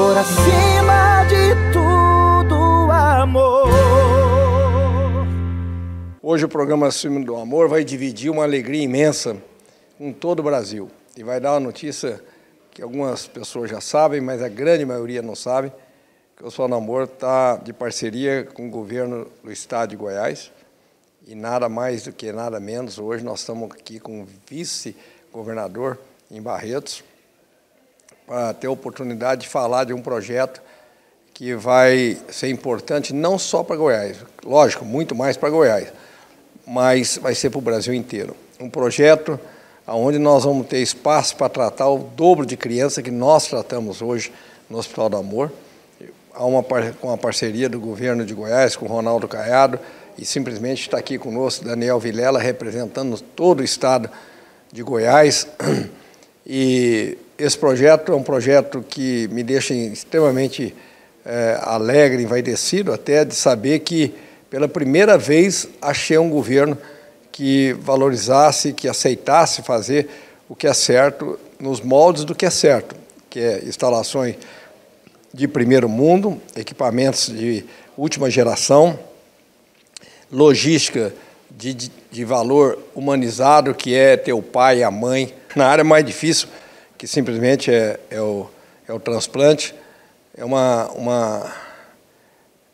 por acima de tudo, amor. Hoje o programa Acima do Amor vai dividir uma alegria imensa com todo o Brasil. E vai dar uma notícia que algumas pessoas já sabem, mas a grande maioria não sabe, que o Só Namor está de parceria com o governo do estado de Goiás. E nada mais do que nada menos, hoje nós estamos aqui com o vice-governador em Barretos, para ter a oportunidade de falar de um projeto que vai ser importante não só para Goiás, lógico, muito mais para Goiás, mas vai ser para o Brasil inteiro. Um projeto onde nós vamos ter espaço para tratar o dobro de crianças que nós tratamos hoje no Hospital do Amor, uma, com a parceria do governo de Goiás, com o Ronaldo Caiado, e simplesmente está aqui conosco Daniel Vilela, representando todo o estado de Goiás. E esse projeto é um projeto que me deixa extremamente é, alegre, envaidecido até, de saber que, pela primeira vez, achei um governo que valorizasse, que aceitasse fazer o que é certo nos moldes do que é certo, que é instalações de primeiro mundo, equipamentos de última geração, logística de, de, de valor humanizado, que é ter o pai e a mãe na área mais difícil, que simplesmente é, é, o, é o transplante, é uma. uma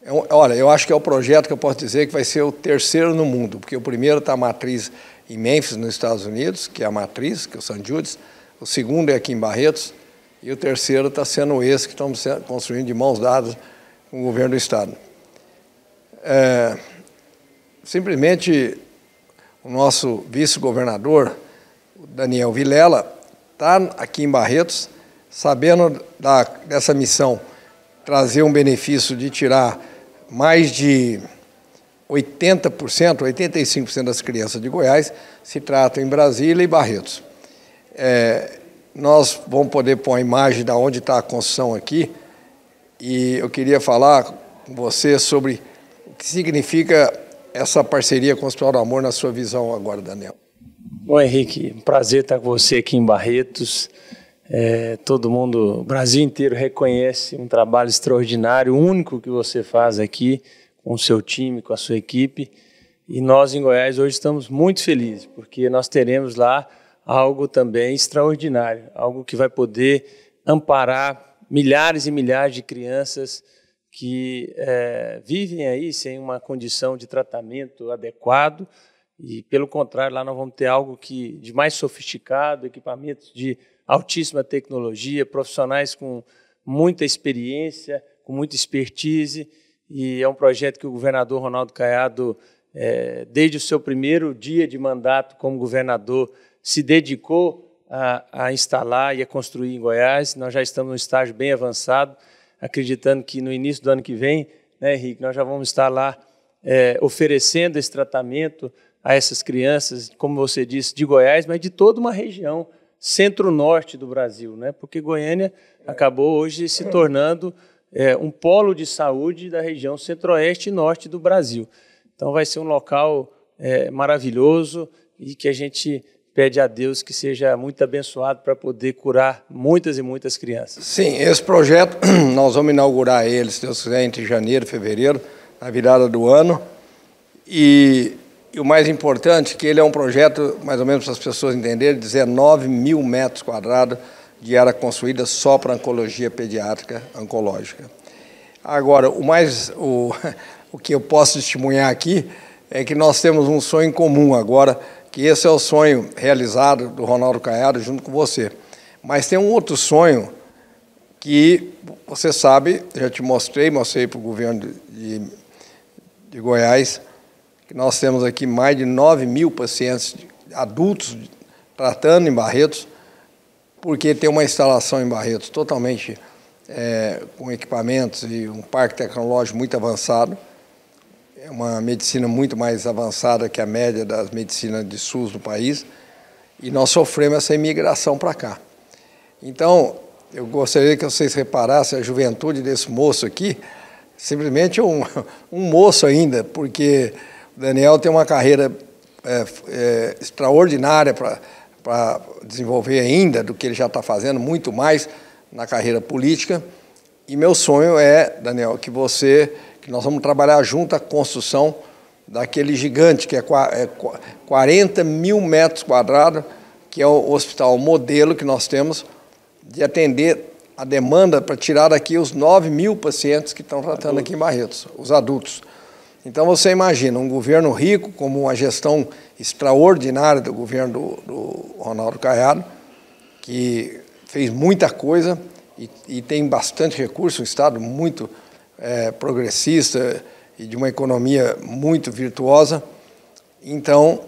é um, olha, eu acho que é o projeto que eu posso dizer que vai ser o terceiro no mundo, porque o primeiro está a matriz em Memphis, nos Estados Unidos, que é a matriz, que é o San Judas, o segundo é aqui em Barretos, e o terceiro está sendo esse que estamos construindo de mãos dadas com o governo do Estado. É, simplesmente o nosso vice-governador, Daniel Vilela, está aqui em Barretos, sabendo da, dessa missão, trazer um benefício de tirar mais de 80%, 85% das crianças de Goiás se tratam em Brasília e Barretos. É, nós vamos poder pôr a imagem de onde está a construção aqui, e eu queria falar com você sobre o que significa essa parceria com o Hospital do Amor na sua visão agora, Daniel. Bom, Henrique, prazer estar com você aqui em Barretos. É, todo mundo, o Brasil inteiro reconhece um trabalho extraordinário, único que você faz aqui, com o seu time, com a sua equipe. E nós em Goiás hoje estamos muito felizes, porque nós teremos lá algo também extraordinário, algo que vai poder amparar milhares e milhares de crianças que é, vivem aí sem uma condição de tratamento adequado e, pelo contrário, lá nós vamos ter algo que de mais sofisticado, equipamentos de altíssima tecnologia, profissionais com muita experiência, com muita expertise, e é um projeto que o governador Ronaldo Caiado, é, desde o seu primeiro dia de mandato como governador, se dedicou a, a instalar e a construir em Goiás. Nós já estamos num estágio bem avançado, acreditando que no início do ano que vem, né, Henrique, nós já vamos estar lá é, oferecendo esse tratamento a essas crianças, como você disse, de Goiás, mas de toda uma região centro-norte do Brasil, né? Porque Goiânia acabou hoje se tornando é, um polo de saúde da região centro-oeste e norte do Brasil. Então vai ser um local é, maravilhoso e que a gente pede a Deus que seja muito abençoado para poder curar muitas e muitas crianças. Sim, esse projeto nós vamos inaugurar ele, se Deus quiser, entre janeiro e fevereiro, na virada do ano. E e o mais importante, que ele é um projeto, mais ou menos para as pessoas entenderem, 19 mil metros quadrados de área construída só para oncologia pediátrica oncológica. Agora, o mais o, o que eu posso testemunhar aqui é que nós temos um sonho comum agora, que esse é o sonho realizado do Ronaldo Caiado junto com você. Mas tem um outro sonho que você sabe, já te mostrei, mostrei para o governo de, de Goiás, nós temos aqui mais de 9 mil pacientes adultos tratando em Barretos, porque tem uma instalação em Barretos totalmente é, com equipamentos e um parque tecnológico muito avançado. É uma medicina muito mais avançada que a média das medicinas de SUS do país. E nós sofremos essa imigração para cá. Então, eu gostaria que vocês reparassem a juventude desse moço aqui, simplesmente um, um moço ainda, porque Daniel tem uma carreira é, é, extraordinária para desenvolver ainda do que ele já está fazendo, muito mais na carreira política. E meu sonho é, Daniel, que você, que nós vamos trabalhar junto a construção daquele gigante que é 40 é mil metros quadrados, que é o hospital modelo que nós temos, de atender a demanda para tirar daqui os 9 mil pacientes que estão tratando aqui em Barretos, os adultos. Então você imagina um governo rico, como uma gestão extraordinária do governo do, do Ronaldo Caiado, que fez muita coisa e, e, tem bastante recurso, um Estado muito é, progressista e de uma economia muito virtuosa. Então,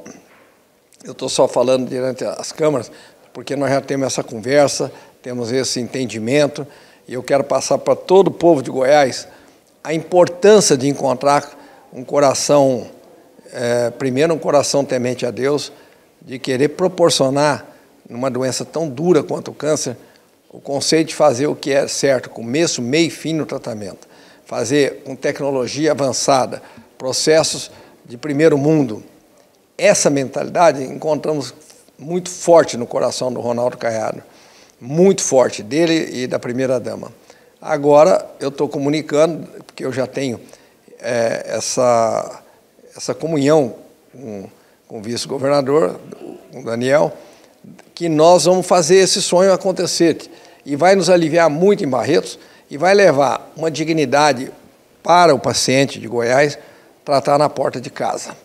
eu estou só falando durante as câmaras, porque nós já temos essa conversa, temos esse entendimento, e eu quero passar para todo o povo de Goiás a importância de encontrar um coração, é, primeiro um coração temente a Deus, de querer proporcionar, numa doença tão dura quanto o câncer, o conceito de fazer o que é certo, começo, meio e fim no tratamento. Fazer com tecnologia avançada, processos de primeiro mundo. Essa mentalidade encontramos muito forte no coração do Ronaldo Caiado. Muito forte, dele e da primeira-dama. Agora eu estou comunicando, porque eu já tenho é, essa, essa comunhão com, com o vice-governador, com o Daniel, que nós vamos fazer esse sonho acontecer. E vai nos aliviar muito em Barretos e vai levar uma dignidade para o paciente de Goiás tratar na porta de casa.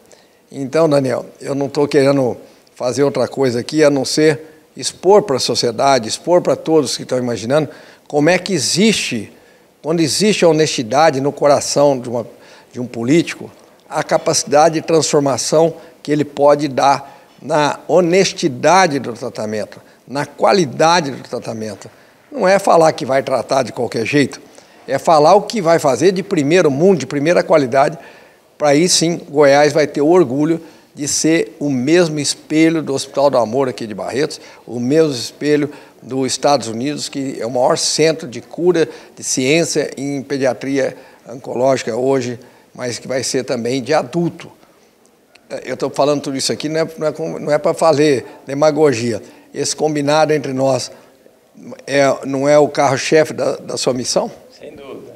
Então, Daniel, eu não estou querendo fazer outra coisa aqui a não ser expor para a sociedade, expor para todos que estão imaginando como é que existe, quando existe a honestidade no coração de uma pessoa de um político, a capacidade de transformação que ele pode dar na honestidade do tratamento, na qualidade do tratamento. Não é falar que vai tratar de qualquer jeito, é falar o que vai fazer de primeiro mundo, de primeira qualidade, para aí sim Goiás vai ter o orgulho de ser o mesmo espelho do Hospital do Amor aqui de Barretos, o mesmo espelho dos Estados Unidos, que é o maior centro de cura de ciência em pediatria oncológica hoje mas que vai ser também de adulto. É, eu estou falando tudo isso aqui, não é, não é, não é para fazer demagogia. Esse combinado entre nós é, não é o carro-chefe da, da sua missão? Sem dúvida.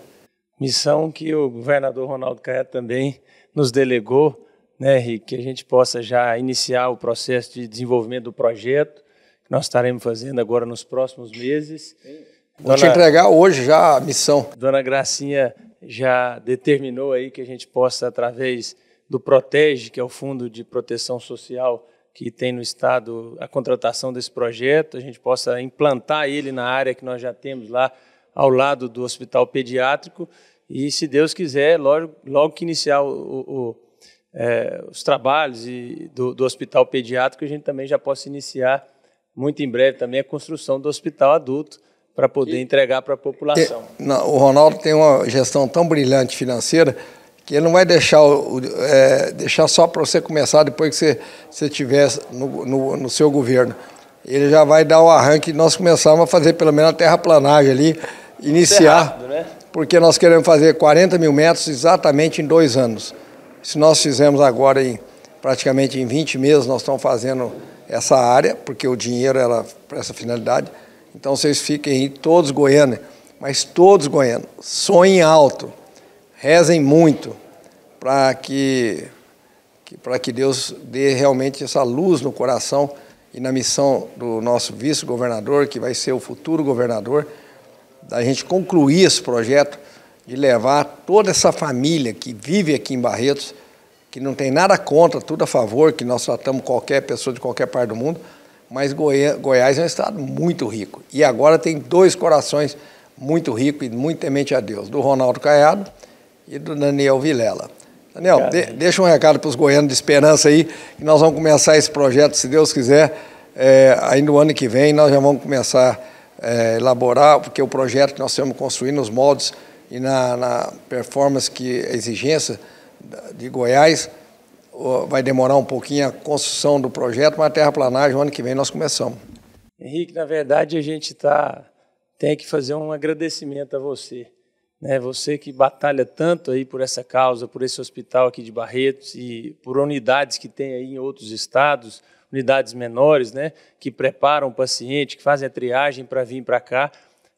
Missão que o governador Ronaldo Caiado também nos delegou, né, Rick, que a gente possa já iniciar o processo de desenvolvimento do projeto, que nós estaremos fazendo agora nos próximos meses. Sim Vou Dona... te entregar hoje já a missão. Dona Gracinha já determinou aí que a gente possa, através do Protege, que é o Fundo de Proteção Social que tem no Estado a contratação desse projeto, a gente possa implantar ele na área que nós já temos lá ao lado do Hospital Pediátrico e, se Deus quiser, logo, logo que iniciar o, o, é, os trabalhos e, do, do Hospital Pediátrico, a gente também já possa iniciar muito em breve também a construção do Hospital Adulto, para poder entregar para a população. Tem, não, o Ronaldo tem uma gestão tão brilhante financeira que ele não vai deixar, é, deixar só para você começar depois que você, você no, no, no, seu governo. Ele já vai dar o arranque, nós começamos a fazer pelo menos a terraplanagem ali, iniciar, rápido, né? porque nós queremos fazer 40 mil metros exatamente em dois anos. Se nós fizemos agora, em, praticamente em 20 meses, nós estamos fazendo essa área, porque o dinheiro era para essa finalidade, então vocês fiquem aí, todos Goiânia, mas todos Goiânia, sonhem alto, rezem muito para que, que, que Deus dê realmente essa luz no coração e na missão do nosso vice-governador, que vai ser o futuro governador, da gente concluir esse projeto de levar toda essa família que vive aqui em Barretos, que não tem nada contra, tudo a favor, que nós tratamos qualquer pessoa de qualquer parte do mundo, mas Goiás é um estado muito rico. E agora tem dois corações muito ricos e muito temente a Deus, do Ronaldo Caiado e do Daniel Vilela. Daniel, de, deixa um recado para os goianos de esperança aí, que nós vamos começar esse projeto, se Deus quiser, é, ainda no ano que vem, nós já vamos começar a é, elaborar, porque o projeto que nós estamos construindo, os moldes e na, na performance que a é exigência de Goiás, vai demorar um pouquinho a construção do projeto, mas a terraplanagem, o ano que vem, nós começamos. Henrique, na verdade, a gente tá, tem que fazer um agradecimento a você. Né? Você que batalha tanto aí por essa causa, por esse hospital aqui de Barretos e por unidades que tem aí em outros estados, unidades menores, né? que preparam o paciente, que fazem a triagem para vir para cá,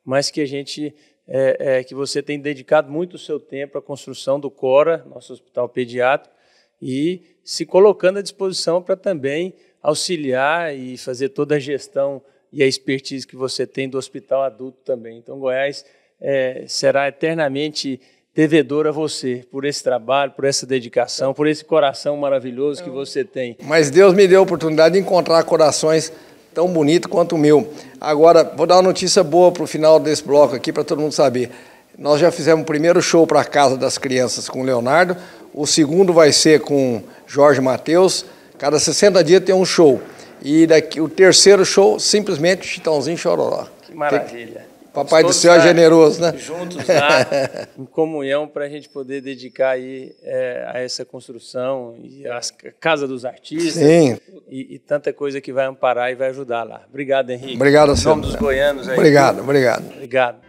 mas que a gente é, é, que você tem dedicado muito o seu tempo à construção do CORA, nosso hospital pediátrico, e se colocando à disposição para também auxiliar e fazer toda a gestão e a expertise que você tem do hospital adulto também. Então, Goiás é, será eternamente devedor a você por esse trabalho, por essa dedicação, por esse coração maravilhoso que então. você tem. Mas Deus me deu a oportunidade de encontrar corações tão bonitos quanto o meu. Agora, vou dar uma notícia boa para o final desse bloco aqui, para todo mundo saber. Nós já fizemos o primeiro show para a Casa das Crianças com o Leonardo o segundo vai ser com Jorge Matheus. Cada 60 dias tem um show. E daqui, o terceiro show, simplesmente Chitãozinho Chororó. Que maravilha. Tem, Papai do Céu é generoso, né? Juntos lá, em comunhão, para a gente poder dedicar aí, é, a essa construção e a Casa dos Artistas. Sim. E, e, tanta coisa que vai amparar e vai ajudar lá. Obrigado, Henrique. Obrigado a Em nome dos goianos aí. Obrigado, obrigado. Obrigado.